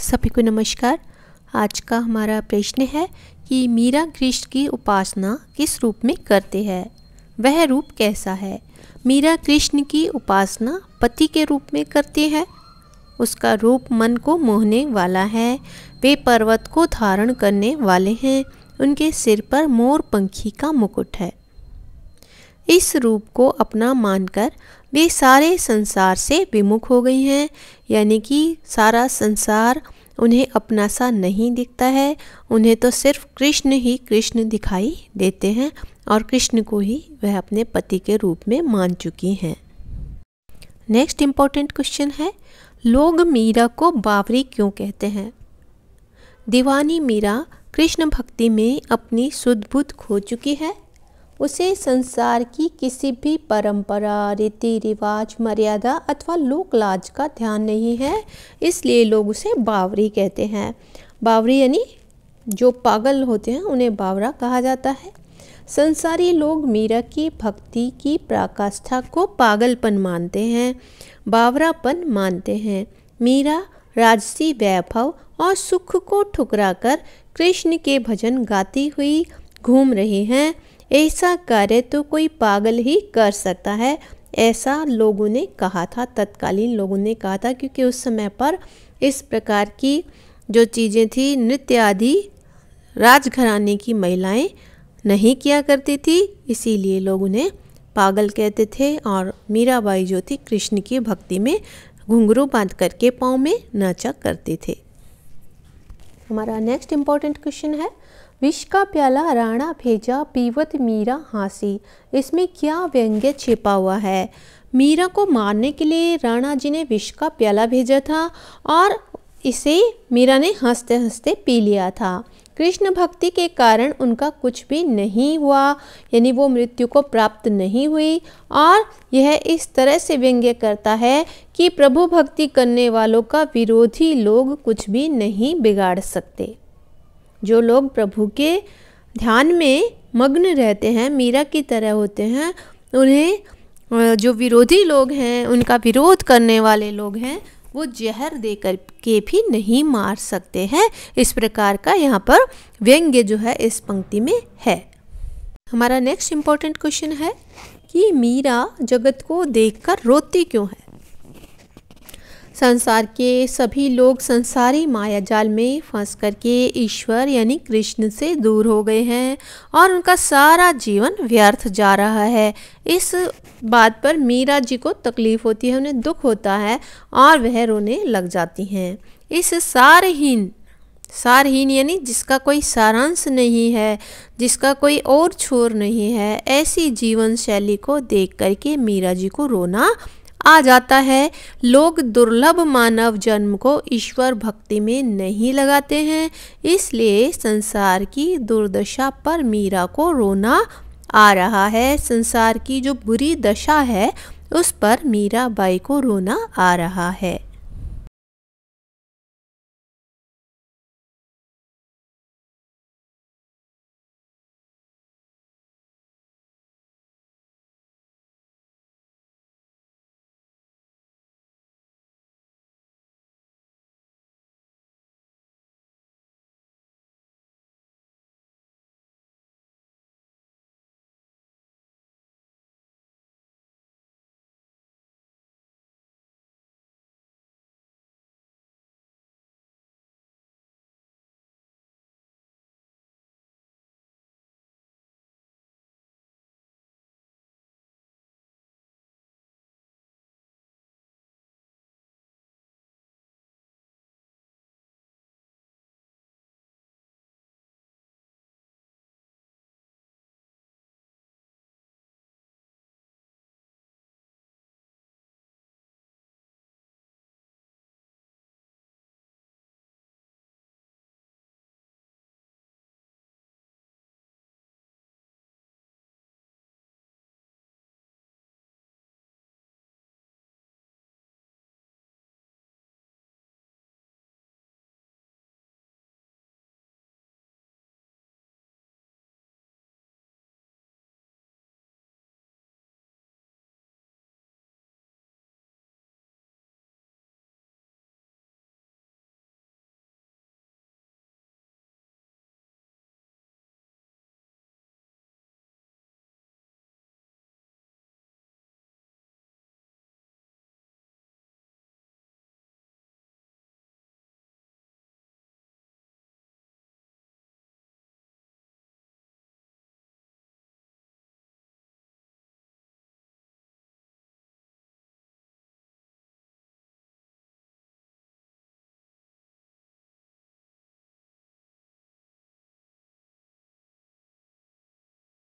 सभी को नमस्कार आज का हमारा प्रश्न है कि मीरा कृष्ण की उपासना किस रूप में करते हैं वह रूप कैसा है मीरा कृष्ण की उपासना पति के रूप में करते हैं उसका रूप मन को मोहने वाला है वे पर्वत को धारण करने वाले हैं उनके सिर पर मोर पंखी का मुकुट है इस रूप को अपना मानकर वे सारे संसार से विमुख हो गई हैं यानी कि सारा संसार उन्हें अपना सा नहीं दिखता है उन्हें तो सिर्फ कृष्ण ही कृष्ण दिखाई देते हैं और कृष्ण को ही वह अपने पति के रूप में मान चुकी हैं नेक्स्ट इम्पॉर्टेंट क्वेश्चन है लोग मीरा को बावरी क्यों कहते हैं दीवानी मीरा कृष्ण भक्ति में अपनी सुदबुद्ध खो चुकी है उसे संसार की किसी भी परंपरा रीति रिवाज मर्यादा अथवा लाज का ध्यान नहीं है इसलिए लोग उसे बावरी कहते हैं बावरी यानी जो पागल होते हैं उन्हें बावरा कहा जाता है संसारी लोग मीरा की भक्ति की प्राकाष्ठा को पागलपन मानते हैं बावरापन मानते हैं मीरा राजसी वैभव और सुख को ठुकराकर कृष्ण के भजन गाती हुई घूम रही हैं ऐसा कार्य तो कोई पागल ही कर सकता है ऐसा लोगों ने कहा था तत्कालीन लोगों ने कहा था क्योंकि उस समय पर इस प्रकार की जो चीज़ें थी नृत्य आदि राजघराने की महिलाएं नहीं किया करती थी इसीलिए लोग उन्हें पागल कहते थे और मीराबाई जो थी कृष्ण की भक्ति में घुंघरू बांध करके पाँव में नाचा करते थे हमारा नेक्स्ट इम्पॉर्टेंट क्वेश्चन है विष का प्याला राणा भेजा पीवत मीरा हाँसी इसमें क्या व्यंग्य छिपा हुआ है मीरा को मारने के लिए राणा जी ने विष का प्याला भेजा था और इसे मीरा ने हंसते हंसते पी लिया था कृष्ण भक्ति के कारण उनका कुछ भी नहीं हुआ यानी वो मृत्यु को प्राप्त नहीं हुई और यह इस तरह से व्यंग्य करता है कि प्रभु भक्ति करने वालों का विरोधी लोग कुछ भी नहीं बिगाड़ सकते जो लोग प्रभु के ध्यान में मग्न रहते हैं मीरा की तरह होते हैं उन्हें जो विरोधी लोग हैं उनका विरोध करने वाले लोग हैं वो जहर दे कर के भी नहीं मार सकते हैं इस प्रकार का यहाँ पर व्यंग्य जो है इस पंक्ति में है हमारा नेक्स्ट इम्पॉर्टेंट क्वेश्चन है कि मीरा जगत को देखकर रोती क्यों है संसार के सभी लोग संसारी माया जाल में फंस करके ईश्वर यानी कृष्ण से दूर हो गए हैं और उनका सारा जीवन व्यर्थ जा रहा है इस बात पर मीरा जी को तकलीफ़ होती है उन्हें दुख होता है और वह रोने लग जाती हैं इस सारहीन सारहीन यानी जिसका कोई सारांश नहीं है जिसका कोई और छोर नहीं है ऐसी जीवन शैली को देख करके मीरा जी को रोना आ जाता है लोग दुर्लभ मानव जन्म को ईश्वर भक्ति में नहीं लगाते हैं इसलिए संसार की दुर्दशा पर मीरा को रोना आ रहा है संसार की जो बुरी दशा है उस पर मीरा बाई को रोना आ रहा है